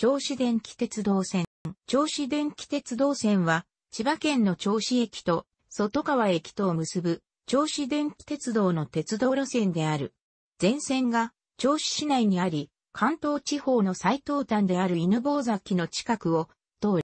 銚子電気鉄道線。銚子電気鉄道線は、千葉県の銚子駅と外川駅とを結ぶ、銚子電気鉄道の鉄道路線である。全線が、銚子市内にあり、関東地方の最東端である犬坊崎の近くを通る。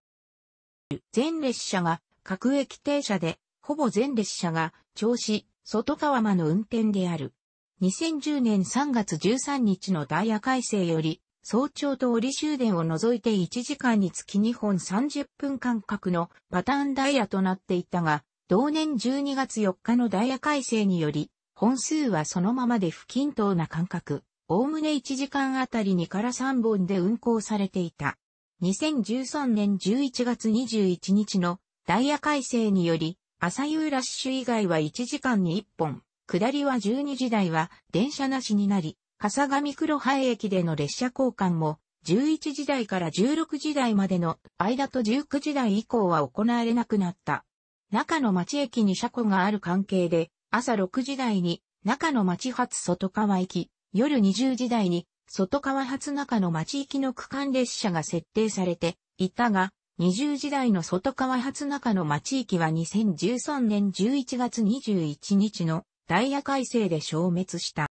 全列車が各駅停車で、ほぼ全列車が銚子、外川間の運転である。2010年3月13日のダイヤ改正より、早朝と折終電を除いて1時間につき2本30分間隔のパターンダイヤとなっていたが、同年12月4日のダイヤ改正により、本数はそのままで不均等な間隔、おおむね1時間あたり2から3本で運行されていた。2013年11月21日のダイヤ改正により、朝夕ラッシュ以外は1時間に1本、下りは12時台は電車なしになり、笠上黒廃駅での列車交換も、11時台から16時台までの間と19時台以降は行われなくなった。中野町駅に車庫がある関係で、朝6時台に中野町発外川行き、夜20時台に外川発中野町行きの区間列車が設定されていたが、20時台の外川発中野町行きは2013年11月21日のダイヤ改正で消滅した。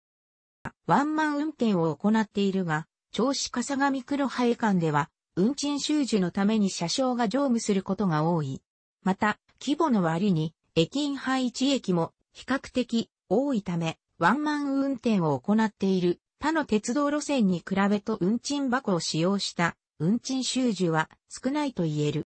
ワンマン運転を行っているが、銚子笠上黒生間では、運賃収受のために車掌が乗務することが多い。また、規模の割に、駅員配置駅も比較的多いため、ワンマン運転を行っている他の鉄道路線に比べと運賃箱を使用した運賃収受は少ないと言える。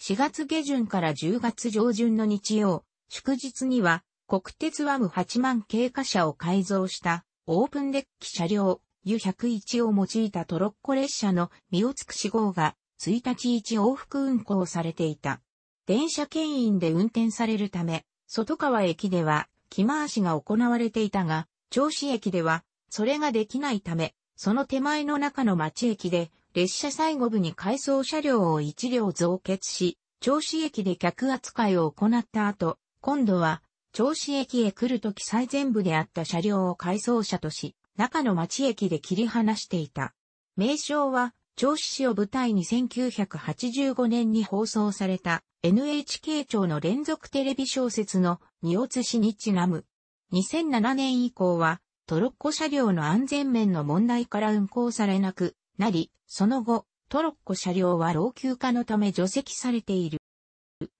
4月下旬から10月上旬の日曜、祝日には国鉄ワム8万経過車を改造したオープンデッキ車両 U101 を用いたトロッコ列車の三尾つくし号が1日1往復運行されていた。電車牽引で運転されるため、外川駅では着回しが行われていたが、銚子駅ではそれができないため、その手前の中の町駅で列車最後部に回送車両を1両増結し、銚子駅で客扱いを行った後、今度は銚子駅へ来るとき最前部であった車両を改装車とし、中の町駅で切り離していた。名称は、銚子市を舞台に1985年に放送された NHK 庁の連続テレビ小説の荷落しにちなむ。2007年以降はトロッコ車両の安全面の問題から運行されなくなり、その後トロッコ車両は老朽化のため除籍されている。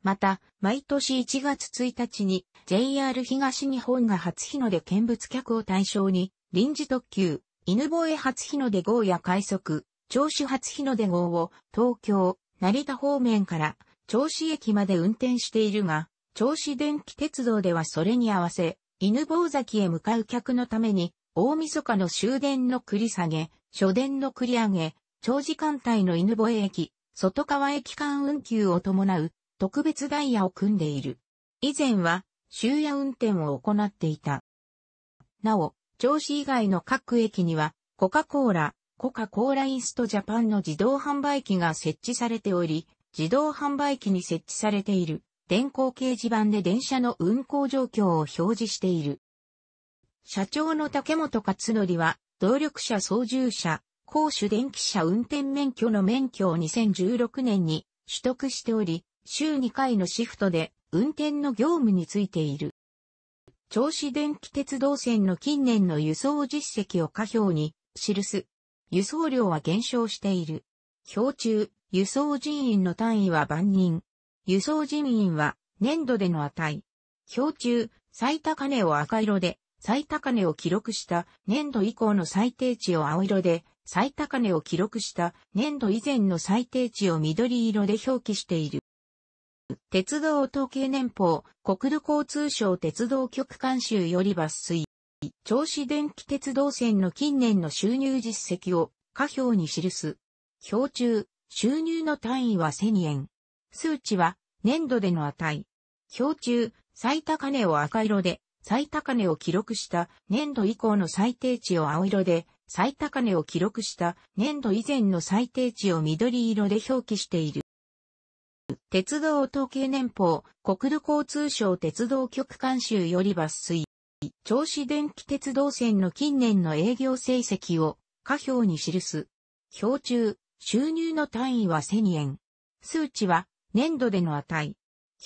また、毎年1月1日に JR 東日本が初日の出見物客を対象に、臨時特急、犬吠初日の出号や快速、銚子初日の出号を東京、成田方面から銚子駅まで運転しているが、銚子電気鉄道ではそれに合わせ、犬吠崎へ向かう客のために、大晦日の終電の繰り下げ、初電の繰り上げ、長時間帯の犬吠駅、外川駅間運休を伴う特別ダイヤを組んでいる。以前は終夜運転を行っていた。なお、調子以外の各駅には、コカ・コーラ、コカ・コーラインストジャパンの自動販売機が設置されており、自動販売機に設置されている電光掲示板で電車の運行状況を表示している。社長の竹本勝則は、動力車操縦者、公主電気車運転免許の免許を2016年に取得しており、週2回のシフトで運転の業務についている。銚子電気鉄道線の近年の輸送実績を下表に記す。輸送量は減少している。表中、輸送人員の単位は万人。輸送人員は年度での値。表中、最高値を赤色で、最高値を記録した年度以降の最低値を青色で、最高値を記録した年度以前の最低値を緑色で表記している。鉄道統計年報、国土交通省鉄道局監修より抜粋。銚子電気鉄道線の近年の収入実績を下表に記す。表中、収入の単位は1000円。数値は年度での値。表中、最高値を赤色で、最高値を記録した年度以降の最低値を青色で、最高値を記録した年度以前の最低値を緑色で表記している。鉄道統計年報、国土交通省鉄道局監修より抜粋。銚子電気鉄道線の近年の営業成績を下表に記す。表中、収入の単位は1000円。数値は年度での値。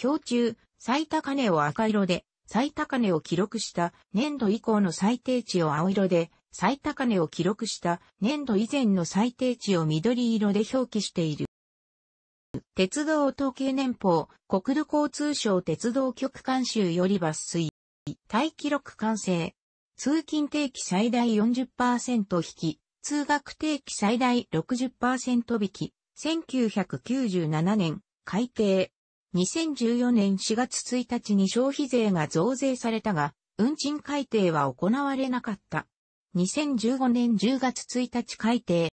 表中、最高値を赤色で、最高値を記録した年度以降の最低値を青色で、最高値を記録した年度以前の最低値を緑色で表記している。鉄道統計年報、国土交通省鉄道局監修より抜粋、大記録完成、通勤定期最大40%引き、通学定期最大60%引き、1997年、改定。2014年4月1日に消費税が増税されたが、運賃改定は行われなかった。2015年10月1日改定。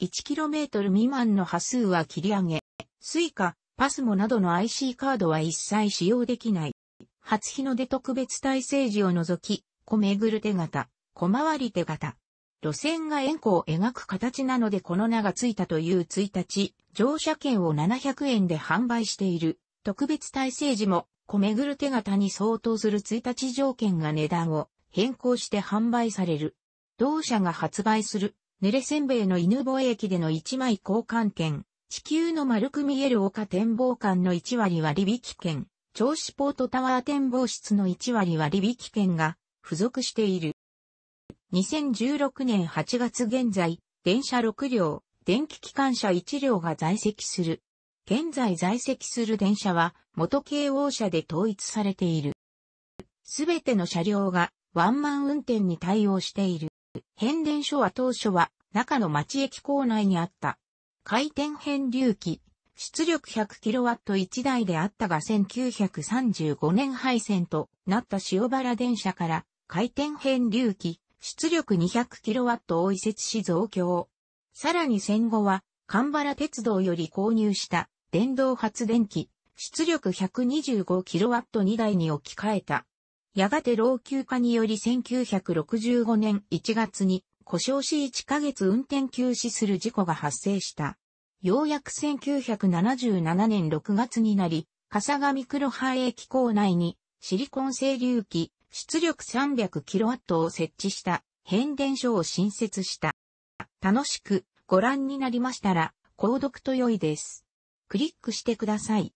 1km 未満の波数は切り上げ、スイカ、パスモなどの IC カードは一切使用できない。初日の出特別体制時を除き、米ぐる手形、小回り手形。路線が円弧を描く形なのでこの名がついたという1日、乗車券を700円で販売している。特別体制時も、米ぐる手形に相当する1日条件が値段を変更して販売される。同社が発売する濡れせんべいの犬吠駅での1枚交換券、地球の丸く見える丘展望館の1割は利引券、銚子ポートタワー展望室の1割は利引券が付属している。2016年8月現在、電車6両、電気機関車1両が在籍する。現在在籍する電車は元京王車で統一されている。すべての車両がワンマン運転に対応している。変電所は当初は中の町駅構内にあった。回転変流器、出力 100kW1 台であったが1935年廃線となった塩原電車から回転変流器、出力 200kW を移設し増強。さらに戦後は、神原鉄道より購入した電動発電機、出力 125kW2 台に置き換えた。やがて老朽化により1965年1月に故障し1ヶ月運転休止する事故が発生した。ようやく1977年6月になり、笠上黒葉駅構内にシリコン整流機出力 300kW を設置した変電所を新設した。楽しくご覧になりましたら、購読と良いです。クリックしてください。